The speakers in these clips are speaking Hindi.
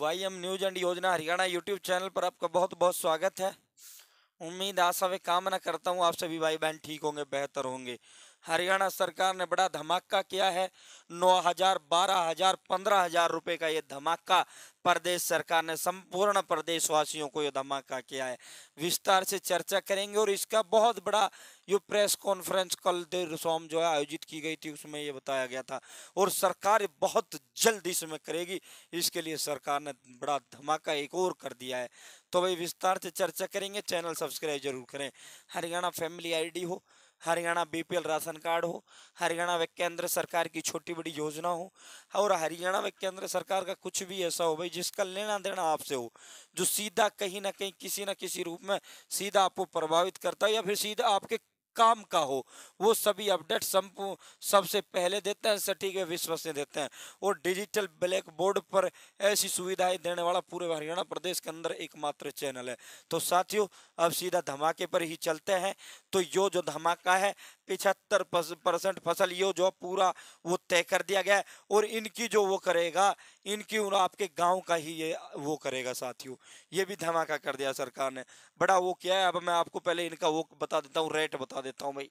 वाई एम न्यूज एंड योजना हरियाणा यूट्यूब चैनल पर आपका बहुत बहुत स्वागत है उम्मीद आशा वे कामना करता हूँ आप सभी भाई बहन ठीक होंगे बेहतर होंगे हरियाणा सरकार ने बड़ा धमाका किया है नौ हजार बारह हजार पंद्रह हजार रुपये का ये धमाका प्रदेश सरकार ने संपूर्ण प्रदेशवासियों को ये धमाका किया है विस्तार से चर्चा करेंगे और इसका बहुत बड़ा जो प्रेस कॉन्फ्रेंस कल देर शाम जो है आयोजित की गई थी उसमें ये बताया गया था और सरकार बहुत जल्द इसमें करेगी इसके लिए सरकार ने बड़ा धमाका एक और कर दिया है तो भाई विस्तार से चर्चा करेंगे चैनल सब्सक्राइब जरूर करें हरियाणा फैमिली आई हो हरियाणा बीपीएल राशन कार्ड हो हरियाणा व केंद्र सरकार की छोटी बड़ी योजना हो और हरियाणा व केंद्र सरकार का कुछ भी ऐसा हो भाई जिसका लेना देना आपसे हो जो सीधा कहीं ना कहीं किसी ना किसी रूप में सीधा आपको प्रभावित करता है या फिर सीधा आपके काम का हो वो सभी अपडेट संपूर्ण सबसे पहले देते हैं सटीक विश्वसनीय देते हैं और डिजिटल ब्लैक बोर्ड पर ऐसी सुविधाएं देने वाला पूरे हरियाणा प्रदेश के अंदर एकमात्र चैनल है तो साथियों अब सीधा धमाके पर ही चलते हैं तो यो जो धमाका है पिछहत्तर परसेंट फसल यो जो पूरा वो तय कर दिया गया और इनकी जो वो करेगा इनकी और आपके गांव का ही ये वो करेगा साथियों ये भी धमाका कर दिया सरकार ने बड़ा वो क्या है अब मैं आपको पहले इनका वो बता देता हूँ रेट बता देता हूँ भाई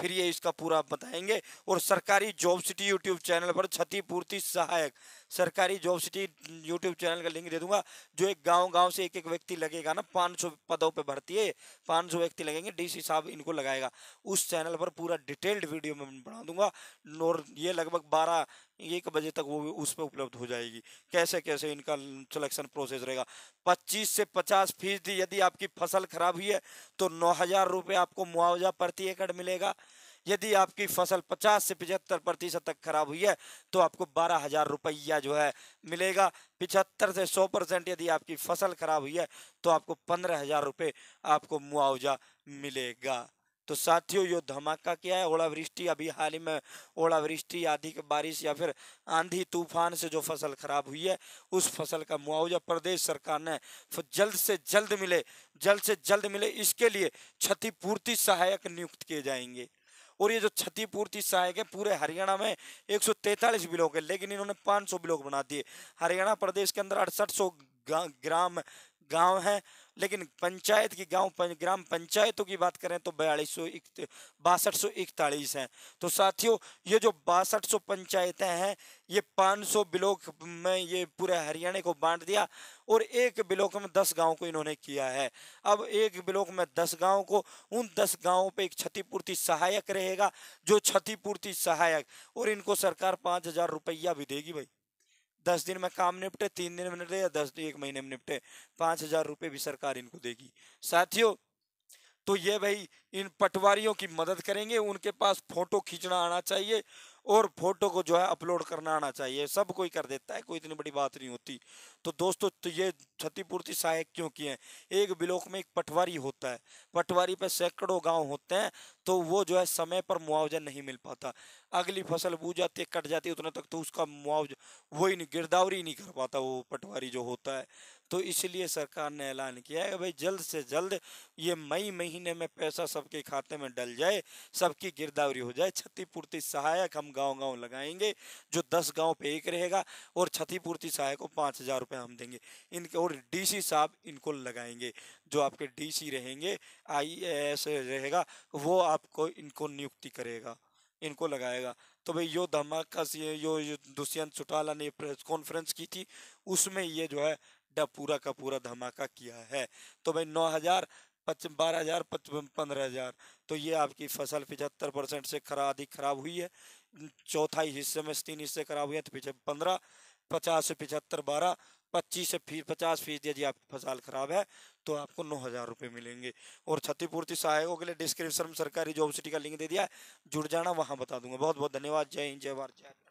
फिर ये इसका पूरा बताएंगे और सरकारी जॉब सिटी यूट्यूब चैनल पर क्षतिपूर्ति सहायक सरकारी जॉब सिटी यूट्यूब चैनल का लिंक दे दूंगा जो एक गांव गांव से एक एक व्यक्ति लगेगा ना 500 पदों पे भर्ती है 500 व्यक्ति लगेंगे डीसी साहब इनको लगाएगा उस चैनल पर पूरा डिटेल्ड वीडियो मैं बना दूंगा और ये लगभग बारह एक बजे तक वो उस पर उपलब्ध हो जाएगी कैसे कैसे इनका सिलेक्शन प्रोसेस रहेगा पच्चीस से पचास फीसदी यदि आपकी फसल खराब हुई है तो नौ हज़ार रुपये आपको मुआवजा प्रति एकड़ मिलेगा यदि आपकी फसल 50 से 75 प्रतिशत तक खराब हुई है तो आपको बारह हजार रुपया जो है मिलेगा 75 से 100 परसेंट यदि आपकी फसल खराब हुई है तो आपको पंद्रह हजार रुपये आपको मुआवजा मिलेगा तो साथियों यो धमाका क्या है ओलावृष्टि अभी हाल ही में ओलावृष्टि अधिक बारिश या फिर आंधी तूफान से जो फसल खराब हुई है उस फसल का मुआवजा प्रदेश सरकार ने जल्द से जल्द मिले जल्द से जल्द मिले इसके लिए क्षतिपूर्ति सहायक नियुक्त किए जाएंगे और ये जो क्षतिपूर्ति सहायक है पूरे हरियाणा में एक ब्लॉक है लेकिन इन्होंने 500 ब्लॉक बना दिए हरियाणा प्रदेश के अंदर अड़सठ ग्राम गांव है लेकिन पंचायत की गांव पं, ग्राम पंचायतों की बात करें तो बयालीस सौ बासठ सौ इकतालीस है तो साथियों ये जो बासठ सौ पंचायतें हैं ये पाँच सौ ब्लॉक में ये पूरे हरियाणा को बांट दिया और एक ब्लॉक में दस गांव को इन्होंने किया है अब एक ब्लॉक में दस गांव को उन दस गांवों पे एक क्षतिपूर्ति सहायक रहेगा जो क्षतिपूर्ति सहायक और इनको सरकार पाँच हज़ार रुपया भी देगी भाई दस दिन में काम निपटे तीन दिन में निपटे या दस एक महीने में निपटे पाँच हजार रुपये भी सरकार इनको देगी साथियों तो ये भाई इन पटवारियों की मदद करेंगे उनके पास फोटो खींचना आना चाहिए और फोटो को जो है अपलोड करना आना चाहिए सब कोई कर देता है कोई इतनी बड़ी बात नहीं होती तो दोस्तों तो ये क्षतिपूर्ति सहायक क्यों किए हैं एक ब्लॉक में एक पटवारी होता है पटवारी पे सैकड़ों गांव होते हैं तो वो जो है समय पर मुआवजा नहीं मिल पाता अगली फसल बू जाती है कट जाती है उतना तक तो उसका मुआवजा वही नहीं गिरदावरी नहीं कर पाता वो पटवारी जो होता है तो इसलिए सरकार ने ऐलान किया है कि भाई जल्द से जल्द ये मई महीने में पैसा सबके खाते में डल जाए सबकी गिरदावरी हो जाए क्षतिपूर्ति सहायक हम गाँव गाँव लगाएंगे जो दस गाँव पे एक रहेगा और क्षतिपूर्ति सहायक को पाँच हज़ार रुपये रुपए हम देंगे इनके और डीसी साहब इनको लगाएंगे जो आपके डीसी रहेंगे आईएएस रहेगा वो आपको इनको नियुक्ति करेगा इनको लगाएगा तो भाई यो धमाका से यो, यो दुष्यंत चौटाला ने प्रेस कॉन्फ्रेंस की थी उसमें ये जो है डा पूरा का पूरा धमाका किया है तो भाई नौ हज़ार पच बारह हज़ार पंद्रह हज़ार तो ये आपकी फसल पिछहत्तर परसेंट से खरा अधिक खराब हुई है चौथाई हिस्से में तीन हिस्से खराब हुए तो पीछे पंद्रह पचास से पिछहत्तर बारह पच्चीस फीस पचास फीस यदि आपकी फसल खराब है तो आपको नौ हज़ार रुपये मिलेंगे और क्षतिपूर्ति सहायकों के लिए डिस्क्रिप्शन में सरकारी जॉब सिटी का लिंक दे दिया है जुड़ जाना वहाँ बता दूंगा बहुत बहुत धन्यवाद जय हिंद जय भारत जय